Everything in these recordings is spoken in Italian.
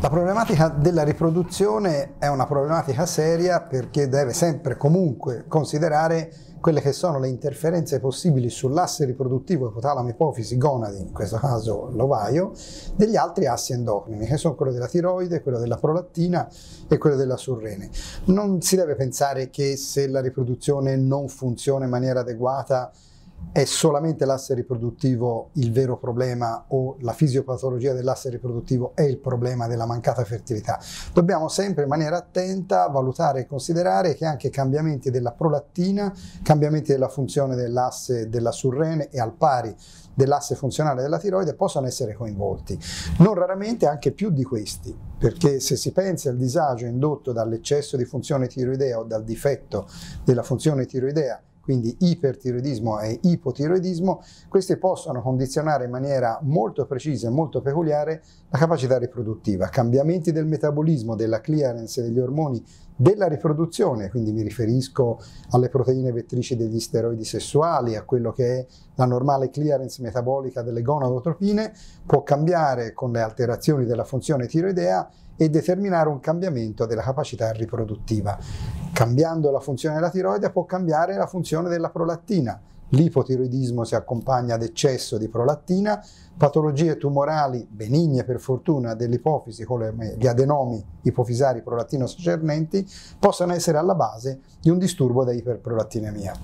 La problematica della riproduzione è una problematica seria perché deve sempre comunque considerare quelle che sono le interferenze possibili sull'asse riproduttivo ipotalamo ipofisi gonadi, in questo caso l'ovaio, degli altri assi endocrini, che sono quello della tiroide, quello della prolattina e quello della surrene. Non si deve pensare che se la riproduzione non funziona in maniera adeguata è solamente l'asse riproduttivo il vero problema o la fisiopatologia dell'asse riproduttivo è il problema della mancata fertilità. Dobbiamo sempre in maniera attenta valutare e considerare che anche cambiamenti della prolattina, cambiamenti della funzione dell'asse della surrene e al pari dell'asse funzionale della tiroide possono essere coinvolti. Non raramente anche più di questi, perché se si pensa al disagio indotto dall'eccesso di funzione tiroidea o dal difetto della funzione tiroidea quindi ipertiroidismo e ipotiroidismo, queste possono condizionare in maniera molto precisa e molto peculiare la capacità riproduttiva. Cambiamenti del metabolismo, della clearance degli ormoni, della riproduzione, quindi mi riferisco alle proteine vettrici degli steroidi sessuali, a quello che è la normale clearance metabolica delle gonadotropine, può cambiare con le alterazioni della funzione tiroidea e determinare un cambiamento della capacità riproduttiva cambiando la funzione della tiroide può cambiare la funzione della prolattina. L'ipotiroidismo si accompagna ad eccesso di prolattina, patologie tumorali benigne per fortuna dell'ipofisi come gli adenomi ipofisari prolattino-sacernenti possono essere alla base di un disturbo da iperprolattinemia.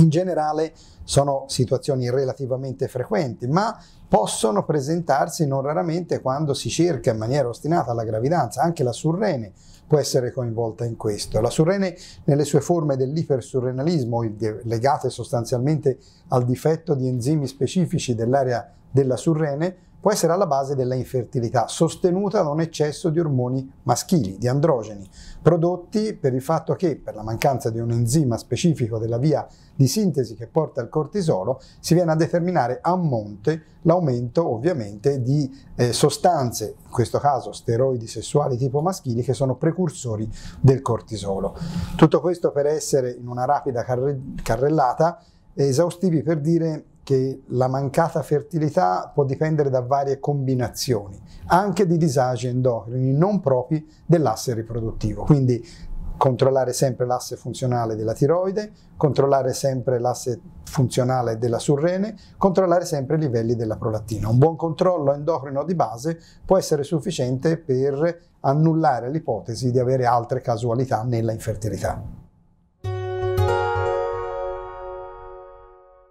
In generale sono situazioni relativamente frequenti, ma possono presentarsi non raramente quando si cerca in maniera ostinata la gravidanza, anche la surrene può essere coinvolta in questo. La surrene nelle sue forme dell'ipersurrenalismo, legate sostanzialmente al difetto di enzimi specifici dell'area della surrene, può essere alla base della infertilità, sostenuta da un eccesso di ormoni maschili, di androgeni, prodotti per il fatto che, per la mancanza di un enzima specifico della via di sintesi che porta al cortisolo, si viene a determinare a monte l'aumento ovviamente di eh, sostanze, in questo caso steroidi sessuali tipo maschili, che sono precursori del cortisolo. Tutto questo per essere in una rapida carre carrellata esaustivi per dire che la mancata fertilità può dipendere da varie combinazioni, anche di disagi endocrini non propri dell'asse riproduttivo. Quindi controllare sempre l'asse funzionale della tiroide, controllare sempre l'asse funzionale della surrene, controllare sempre i livelli della prolattina. Un buon controllo endocrino di base può essere sufficiente per annullare l'ipotesi di avere altre casualità nella infertilità.